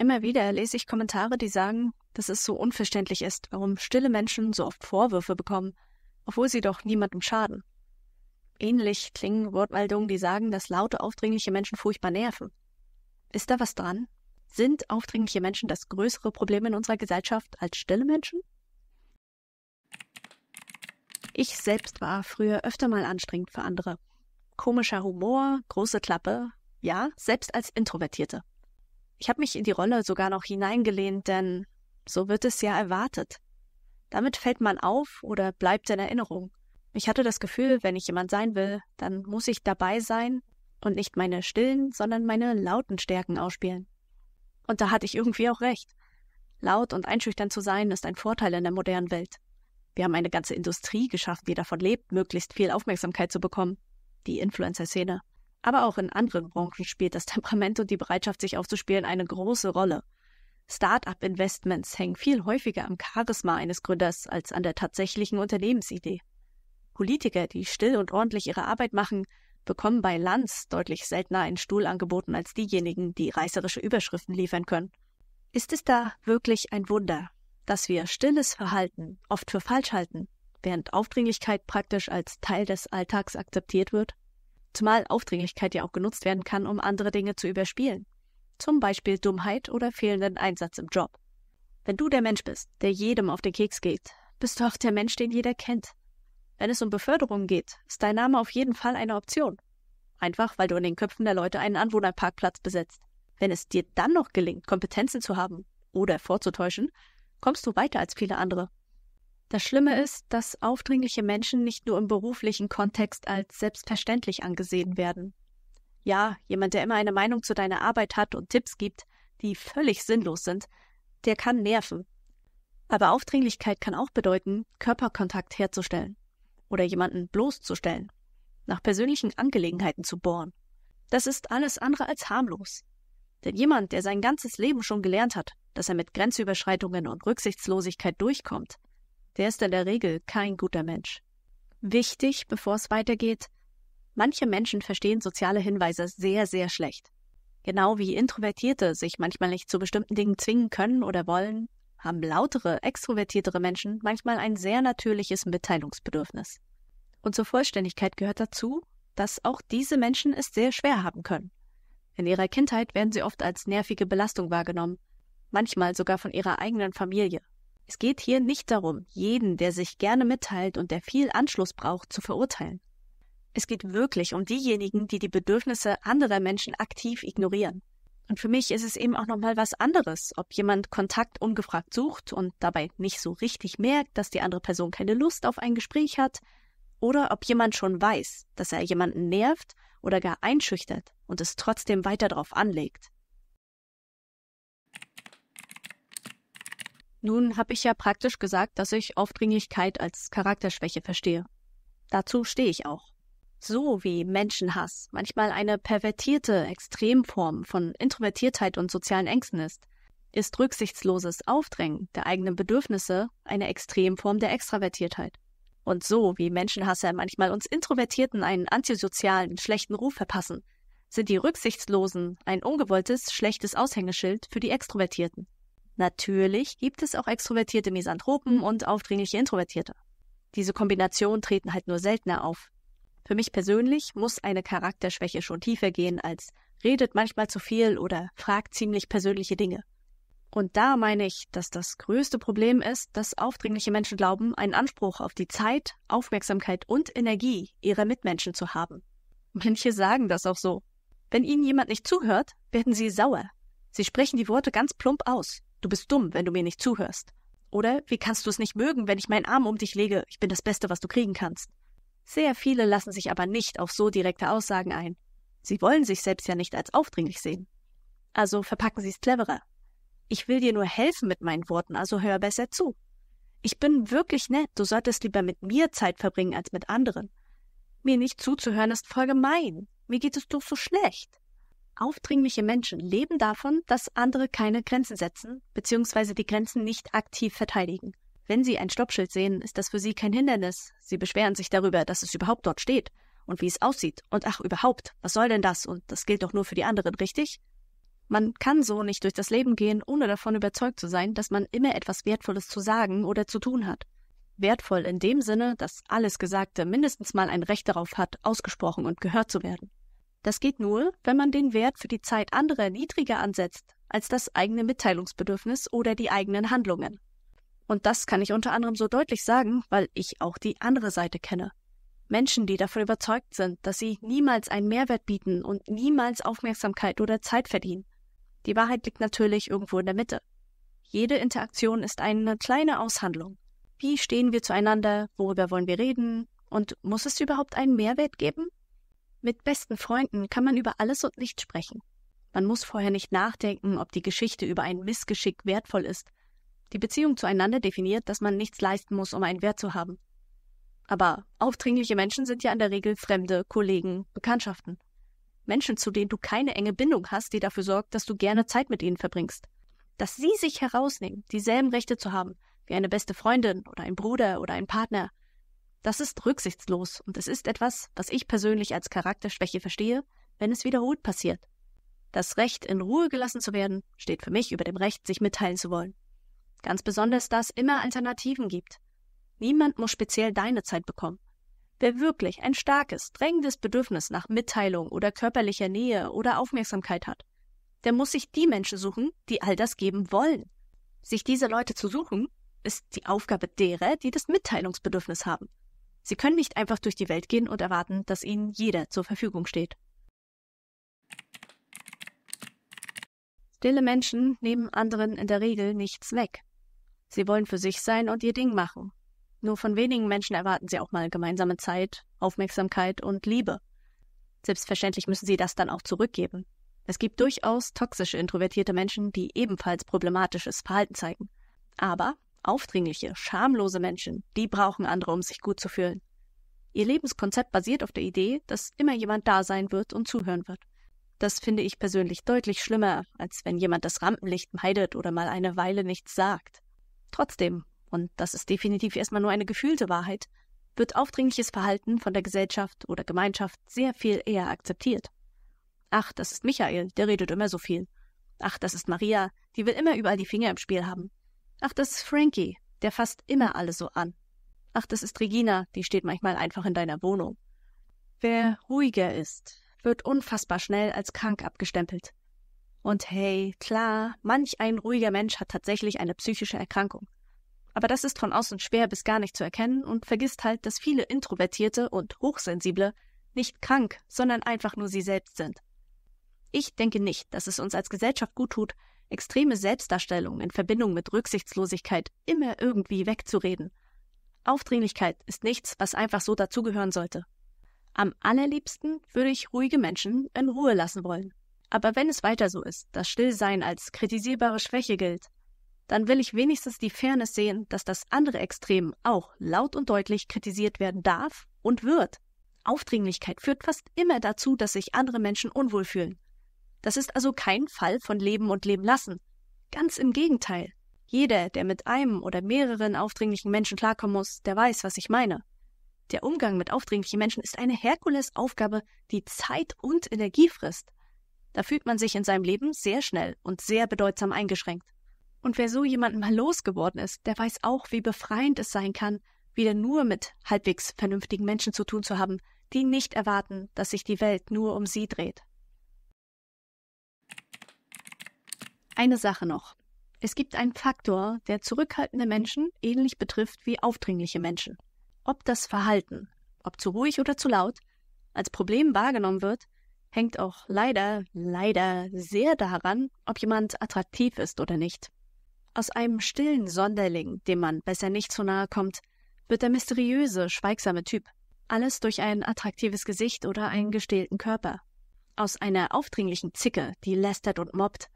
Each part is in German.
Immer wieder lese ich Kommentare, die sagen, dass es so unverständlich ist, warum stille Menschen so oft Vorwürfe bekommen, obwohl sie doch niemandem schaden. Ähnlich klingen Wortmeldungen, die sagen, dass laute, aufdringliche Menschen furchtbar nerven. Ist da was dran? Sind aufdringliche Menschen das größere Problem in unserer Gesellschaft als stille Menschen? Ich selbst war früher öfter mal anstrengend für andere. Komischer Humor, große Klappe, ja, selbst als Introvertierte. Ich habe mich in die Rolle sogar noch hineingelehnt, denn so wird es ja erwartet. Damit fällt man auf oder bleibt in Erinnerung. Ich hatte das Gefühl, wenn ich jemand sein will, dann muss ich dabei sein und nicht meine stillen, sondern meine lauten Stärken ausspielen. Und da hatte ich irgendwie auch recht. Laut und einschüchtern zu sein, ist ein Vorteil in der modernen Welt. Wir haben eine ganze Industrie geschaffen, die davon lebt, möglichst viel Aufmerksamkeit zu bekommen. Die Influencer-Szene. Aber auch in anderen Branchen spielt das Temperament und die Bereitschaft, sich aufzuspielen, eine große Rolle. Start-up-Investments hängen viel häufiger am Charisma eines Gründers als an der tatsächlichen Unternehmensidee. Politiker, die still und ordentlich ihre Arbeit machen, bekommen bei Lanz deutlich seltener einen Stuhl angeboten als diejenigen, die reißerische Überschriften liefern können. Ist es da wirklich ein Wunder, dass wir stilles Verhalten oft für falsch halten, während Aufdringlichkeit praktisch als Teil des Alltags akzeptiert wird? zumal Aufdringlichkeit ja auch genutzt werden kann, um andere Dinge zu überspielen. Zum Beispiel Dummheit oder fehlenden Einsatz im Job. Wenn du der Mensch bist, der jedem auf den Keks geht, bist du auch der Mensch, den jeder kennt. Wenn es um Beförderung geht, ist dein Name auf jeden Fall eine Option. Einfach, weil du in den Köpfen der Leute einen Anwohnerparkplatz besetzt. Wenn es dir dann noch gelingt, Kompetenzen zu haben oder vorzutäuschen, kommst du weiter als viele andere. Das Schlimme ist, dass aufdringliche Menschen nicht nur im beruflichen Kontext als selbstverständlich angesehen werden. Ja, jemand, der immer eine Meinung zu deiner Arbeit hat und Tipps gibt, die völlig sinnlos sind, der kann nerven. Aber Aufdringlichkeit kann auch bedeuten, Körperkontakt herzustellen oder jemanden bloßzustellen, nach persönlichen Angelegenheiten zu bohren. Das ist alles andere als harmlos. Denn jemand, der sein ganzes Leben schon gelernt hat, dass er mit Grenzüberschreitungen und Rücksichtslosigkeit durchkommt, der ist in der Regel kein guter Mensch. Wichtig, bevor es weitergeht, manche Menschen verstehen soziale Hinweise sehr, sehr schlecht. Genau wie Introvertierte sich manchmal nicht zu bestimmten Dingen zwingen können oder wollen, haben lautere, extrovertiertere Menschen manchmal ein sehr natürliches Mitteilungsbedürfnis. Und zur Vollständigkeit gehört dazu, dass auch diese Menschen es sehr schwer haben können. In ihrer Kindheit werden sie oft als nervige Belastung wahrgenommen, manchmal sogar von ihrer eigenen Familie, es geht hier nicht darum, jeden, der sich gerne mitteilt und der viel Anschluss braucht, zu verurteilen. Es geht wirklich um diejenigen, die die Bedürfnisse anderer Menschen aktiv ignorieren. Und für mich ist es eben auch nochmal was anderes, ob jemand Kontakt ungefragt sucht und dabei nicht so richtig merkt, dass die andere Person keine Lust auf ein Gespräch hat, oder ob jemand schon weiß, dass er jemanden nervt oder gar einschüchtert und es trotzdem weiter drauf anlegt. Nun habe ich ja praktisch gesagt, dass ich Aufdringlichkeit als Charakterschwäche verstehe. Dazu stehe ich auch. So wie Menschenhass manchmal eine pervertierte Extremform von Introvertiertheit und sozialen Ängsten ist, ist rücksichtsloses Aufdrängen der eigenen Bedürfnisse eine Extremform der Extravertiertheit. Und so wie Menschenhasser manchmal uns Introvertierten einen antisozialen, schlechten Ruf verpassen, sind die Rücksichtslosen ein ungewolltes, schlechtes Aushängeschild für die Extrovertierten. Natürlich gibt es auch extrovertierte Misanthropen mhm. und aufdringliche Introvertierte. Diese Kombinationen treten halt nur seltener auf. Für mich persönlich muss eine Charakterschwäche schon tiefer gehen als redet manchmal zu viel oder fragt ziemlich persönliche Dinge. Und da meine ich, dass das größte Problem ist, dass aufdringliche Menschen glauben, einen Anspruch auf die Zeit, Aufmerksamkeit und Energie ihrer Mitmenschen zu haben. Manche sagen das auch so. Wenn ihnen jemand nicht zuhört, werden sie sauer. Sie sprechen die Worte ganz plump aus. Du bist dumm, wenn du mir nicht zuhörst. Oder wie kannst du es nicht mögen, wenn ich meinen Arm um dich lege? Ich bin das Beste, was du kriegen kannst. Sehr viele lassen sich aber nicht auf so direkte Aussagen ein. Sie wollen sich selbst ja nicht als aufdringlich sehen. Also verpacken Sie es cleverer. Ich will dir nur helfen mit meinen Worten, also hör besser zu. Ich bin wirklich nett, du solltest lieber mit mir Zeit verbringen als mit anderen. Mir nicht zuzuhören ist voll gemein. Mir geht es doch so schlecht. Aufdringliche Menschen leben davon, dass andere keine Grenzen setzen bzw. die Grenzen nicht aktiv verteidigen. Wenn sie ein Stoppschild sehen, ist das für sie kein Hindernis. Sie beschweren sich darüber, dass es überhaupt dort steht und wie es aussieht und ach überhaupt, was soll denn das und das gilt doch nur für die anderen, richtig? Man kann so nicht durch das Leben gehen, ohne davon überzeugt zu sein, dass man immer etwas Wertvolles zu sagen oder zu tun hat. Wertvoll in dem Sinne, dass alles Gesagte mindestens mal ein Recht darauf hat, ausgesprochen und gehört zu werden. Das geht nur, wenn man den Wert für die Zeit anderer niedriger ansetzt als das eigene Mitteilungsbedürfnis oder die eigenen Handlungen. Und das kann ich unter anderem so deutlich sagen, weil ich auch die andere Seite kenne. Menschen, die davon überzeugt sind, dass sie niemals einen Mehrwert bieten und niemals Aufmerksamkeit oder Zeit verdienen. Die Wahrheit liegt natürlich irgendwo in der Mitte. Jede Interaktion ist eine kleine Aushandlung. Wie stehen wir zueinander? Worüber wollen wir reden? Und muss es überhaupt einen Mehrwert geben? Mit besten Freunden kann man über alles und nichts sprechen. Man muss vorher nicht nachdenken, ob die Geschichte über ein Missgeschick wertvoll ist. Die Beziehung zueinander definiert, dass man nichts leisten muss, um einen Wert zu haben. Aber aufdringliche Menschen sind ja in der Regel Fremde, Kollegen, Bekanntschaften. Menschen, zu denen du keine enge Bindung hast, die dafür sorgt, dass du gerne Zeit mit ihnen verbringst. Dass sie sich herausnehmen, dieselben Rechte zu haben, wie eine beste Freundin oder ein Bruder oder ein Partner, das ist rücksichtslos und es ist etwas, was ich persönlich als Charakterschwäche verstehe, wenn es wiederholt passiert. Das Recht, in Ruhe gelassen zu werden, steht für mich über dem Recht, sich mitteilen zu wollen. Ganz besonders, da es immer Alternativen gibt. Niemand muss speziell deine Zeit bekommen. Wer wirklich ein starkes, drängendes Bedürfnis nach Mitteilung oder körperlicher Nähe oder Aufmerksamkeit hat, der muss sich die Menschen suchen, die all das geben wollen. Sich diese Leute zu suchen, ist die Aufgabe derer, die das Mitteilungsbedürfnis haben. Sie können nicht einfach durch die Welt gehen und erwarten, dass ihnen jeder zur Verfügung steht. Stille Menschen nehmen anderen in der Regel nichts weg. Sie wollen für sich sein und ihr Ding machen. Nur von wenigen Menschen erwarten sie auch mal gemeinsame Zeit, Aufmerksamkeit und Liebe. Selbstverständlich müssen sie das dann auch zurückgeben. Es gibt durchaus toxische introvertierte Menschen, die ebenfalls problematisches Verhalten zeigen. Aber Aufdringliche, schamlose Menschen, die brauchen andere, um sich gut zu fühlen. Ihr Lebenskonzept basiert auf der Idee, dass immer jemand da sein wird und zuhören wird. Das finde ich persönlich deutlich schlimmer, als wenn jemand das Rampenlicht meidet oder mal eine Weile nichts sagt. Trotzdem, und das ist definitiv erstmal nur eine gefühlte Wahrheit, wird aufdringliches Verhalten von der Gesellschaft oder Gemeinschaft sehr viel eher akzeptiert. Ach, das ist Michael, der redet immer so viel. Ach, das ist Maria, die will immer überall die Finger im Spiel haben. Ach, das ist Frankie, der fasst immer alle so an. Ach, das ist Regina, die steht manchmal einfach in deiner Wohnung. Wer ruhiger ist, wird unfassbar schnell als krank abgestempelt. Und hey, klar, manch ein ruhiger Mensch hat tatsächlich eine psychische Erkrankung. Aber das ist von außen schwer bis gar nicht zu erkennen und vergisst halt, dass viele Introvertierte und Hochsensible nicht krank, sondern einfach nur sie selbst sind. Ich denke nicht, dass es uns als Gesellschaft gut tut, extreme Selbstdarstellung in Verbindung mit Rücksichtslosigkeit immer irgendwie wegzureden. Aufdringlichkeit ist nichts, was einfach so dazugehören sollte. Am allerliebsten würde ich ruhige Menschen in Ruhe lassen wollen. Aber wenn es weiter so ist, dass Stillsein als kritisierbare Schwäche gilt, dann will ich wenigstens die Fairness sehen, dass das andere Extrem auch laut und deutlich kritisiert werden darf und wird. Aufdringlichkeit führt fast immer dazu, dass sich andere Menschen unwohl fühlen. Das ist also kein Fall von Leben und Leben lassen. Ganz im Gegenteil. Jeder, der mit einem oder mehreren aufdringlichen Menschen klarkommen muss, der weiß, was ich meine. Der Umgang mit aufdringlichen Menschen ist eine Herkulesaufgabe, die Zeit und Energie frisst. Da fühlt man sich in seinem Leben sehr schnell und sehr bedeutsam eingeschränkt. Und wer so jemanden mal losgeworden ist, der weiß auch, wie befreiend es sein kann, wieder nur mit halbwegs vernünftigen Menschen zu tun zu haben, die nicht erwarten, dass sich die Welt nur um sie dreht. Eine Sache noch. Es gibt einen Faktor, der zurückhaltende Menschen ähnlich betrifft wie aufdringliche Menschen. Ob das Verhalten, ob zu ruhig oder zu laut, als Problem wahrgenommen wird, hängt auch leider, leider sehr daran, ob jemand attraktiv ist oder nicht. Aus einem stillen Sonderling, dem man besser nicht zu nahe kommt, wird der mysteriöse, schweigsame Typ. Alles durch ein attraktives Gesicht oder einen gestählten Körper. Aus einer aufdringlichen Zicke, die lästert und mobbt,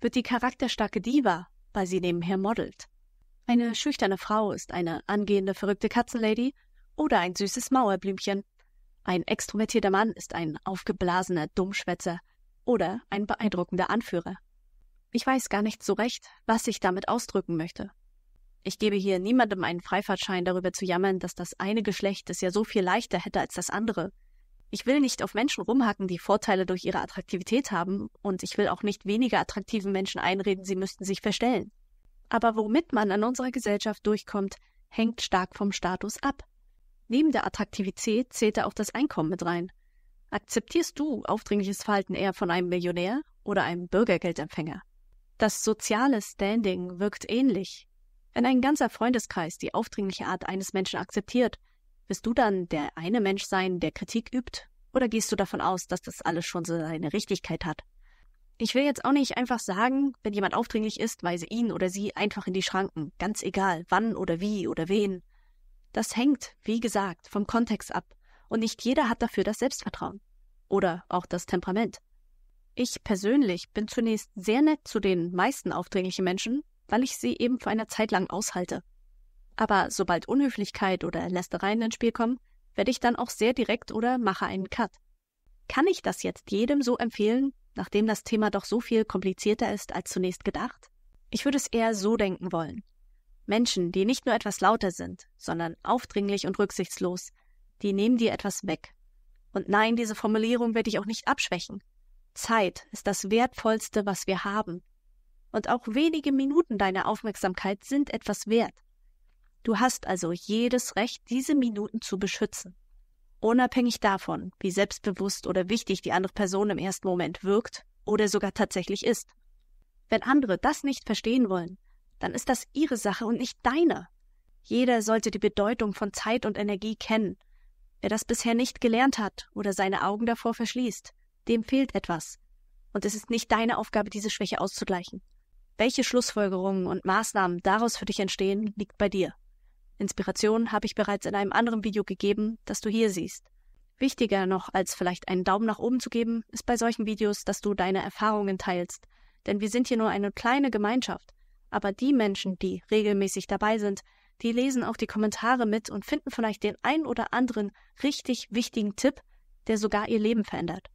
wird die charakterstarke Diva, weil sie nebenher modelt. Eine schüchterne Frau ist eine angehende verrückte Katzenlady oder ein süßes Mauerblümchen. Ein extrovertierter Mann ist ein aufgeblasener Dummschwätzer oder ein beeindruckender Anführer. Ich weiß gar nicht so recht, was ich damit ausdrücken möchte. Ich gebe hier niemandem einen Freifahrtschein darüber zu jammern, dass das eine Geschlecht es ja so viel leichter hätte als das andere ich will nicht auf Menschen rumhacken, die Vorteile durch ihre Attraktivität haben, und ich will auch nicht weniger attraktiven Menschen einreden, sie müssten sich verstellen. Aber womit man an unserer Gesellschaft durchkommt, hängt stark vom Status ab. Neben der Attraktivität zählt da auch das Einkommen mit rein. Akzeptierst du aufdringliches Verhalten eher von einem Millionär oder einem Bürgergeldempfänger? Das soziale Standing wirkt ähnlich. Wenn ein ganzer Freundeskreis die aufdringliche Art eines Menschen akzeptiert wirst du dann der eine Mensch sein, der Kritik übt? Oder gehst du davon aus, dass das alles schon seine Richtigkeit hat? Ich will jetzt auch nicht einfach sagen, wenn jemand aufdringlich ist, weise ihn oder sie einfach in die Schranken, ganz egal, wann oder wie oder wen. Das hängt, wie gesagt, vom Kontext ab, und nicht jeder hat dafür das Selbstvertrauen oder auch das Temperament. Ich persönlich bin zunächst sehr nett zu den meisten aufdringlichen Menschen, weil ich sie eben für eine Zeit lang aushalte aber sobald Unhöflichkeit oder Lästereien ins Spiel kommen, werde ich dann auch sehr direkt oder mache einen Cut. Kann ich das jetzt jedem so empfehlen, nachdem das Thema doch so viel komplizierter ist als zunächst gedacht? Ich würde es eher so denken wollen. Menschen, die nicht nur etwas lauter sind, sondern aufdringlich und rücksichtslos, die nehmen dir etwas weg. Und nein, diese Formulierung werde ich auch nicht abschwächen. Zeit ist das Wertvollste, was wir haben. Und auch wenige Minuten deiner Aufmerksamkeit sind etwas wert. Du hast also jedes Recht, diese Minuten zu beschützen. Unabhängig davon, wie selbstbewusst oder wichtig die andere Person im ersten Moment wirkt oder sogar tatsächlich ist. Wenn andere das nicht verstehen wollen, dann ist das ihre Sache und nicht deine. Jeder sollte die Bedeutung von Zeit und Energie kennen. Wer das bisher nicht gelernt hat oder seine Augen davor verschließt, dem fehlt etwas. Und es ist nicht deine Aufgabe, diese Schwäche auszugleichen. Welche Schlussfolgerungen und Maßnahmen daraus für dich entstehen, liegt bei dir. Inspiration habe ich bereits in einem anderen Video gegeben, das du hier siehst. Wichtiger noch, als vielleicht einen Daumen nach oben zu geben, ist bei solchen Videos, dass du deine Erfahrungen teilst. Denn wir sind hier nur eine kleine Gemeinschaft. Aber die Menschen, die regelmäßig dabei sind, die lesen auch die Kommentare mit und finden vielleicht den ein oder anderen richtig wichtigen Tipp, der sogar ihr Leben verändert.